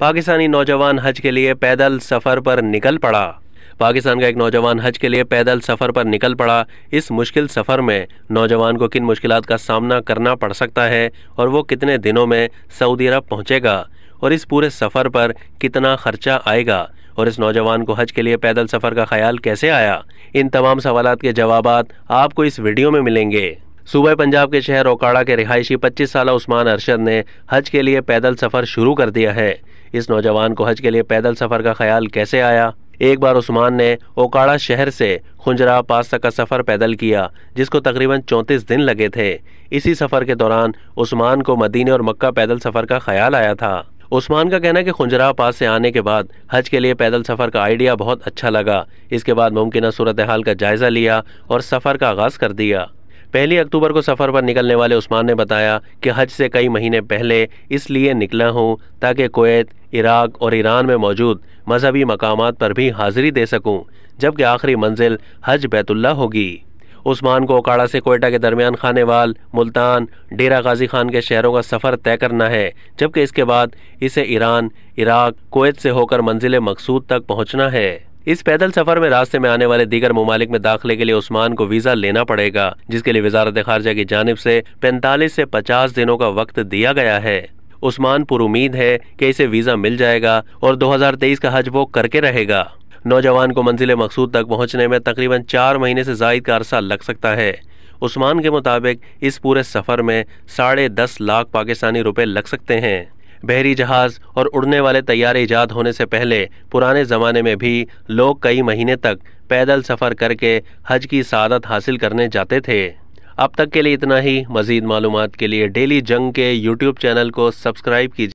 पाकिस्तानी नौजवान हज के लिए पैदल सफ़र पर निकल पड़ा पाकिस्तान का एक नौजवान हज के लिए पैदल सफ़र पर निकल पड़ा इस मुश्किल सफ़र में नौजवान को किन मुश्किल का सामना करना पड़ सकता है और वो कितने दिनों में सऊदी अरब पहुँचेगा और इस पूरे सफ़र पर कितना खर्चा आएगा और इस नौजवान को हज के लिए पैदल सफ़र का ख्याल कैसे आया इन तमाम सवाल के जवाब आपको इस वीडियो में मिलेंगे सूबह पंजाब के शहर ओकाड़ा के रिहायशी 25 साल उस्मान अरशद ने हज के लिए पैदल सफ़र शुरू कर दिया है इस नौजवान को हज के लिए पैदल सफ़र का ख्याल कैसे आया एक बार उस्मान ने ओकाड़ा शहर से खुंजरा पास तक का सफ़र पैदल किया जिसको तकरीबन 34 दिन लगे थे इसी सफ़र के दौरान उस्मान को मदीने और मक्का पैदल सफ़र का ख्याल आया था उस्मान का कहना है कि खुंजरा पास से आने के बाद हज के लिए पैदल सफ़र का आइडिया बहुत अच्छा लगा इसके बाद मुमकिन सूरत हाल का जायज़ा लिया और सफ़र का आगाज़ कर दिया पहली अक्टूबर को सफ़र पर निकलने वाले उस्मान ने बताया कि हज से कई महीने पहले इसलिए निकला हूँ ताकि कोत इराक और ईरान में मौजूद मजहबी मकाम पर भी हाजिरी दे सकूँ जबकि आखिरी मंजिल हज बैतुल्ला होगी उस्मान को ओकाड़ा से कोयटा के दरमियान खाने वाल मुल्तान डेरा गाजी खान के शहरों का सफ़र तय करना है जबकि इसके बाद इसे ईरान इराक कोत से होकर मंजिल मकसूद तक पहुँचना है इस पैदल सफर में रास्ते में आने वाले दीगर ममालिक में दाखिले के लिए उस्मान को वीजा लेना पड़ेगा जिसके लिए वजारत खारजा की जानब से पैंतालीस से पचास दिनों का वक्त दिया गया है उस्मान पुर उम्मीद है कि इसे वीजा मिल जाएगा और 2023 का हज वो करके रहेगा नौजवान को मंजिल मकसूद तक पहुंचने में तकरीबन चार महीने से जायद का अरसा लग सकता है उस्मान के मुताबिक इस पूरे सफ़र में साढ़े दस लाख पाकिस्तानी रुपए लग सकते हैं बहरी जहाज और उड़ने वाले तैयारे ईजाद होने से पहले पुराने ज़माने में भी लोग कई महीने तक पैदल सफ़र करके हज की सदत हासिल करने जाते थे अब तक के लिए इतना ही मज़ीद मालूम के लिए डेली जंग के यूट्यूब चैनल को सब्सक्राइब कीजिए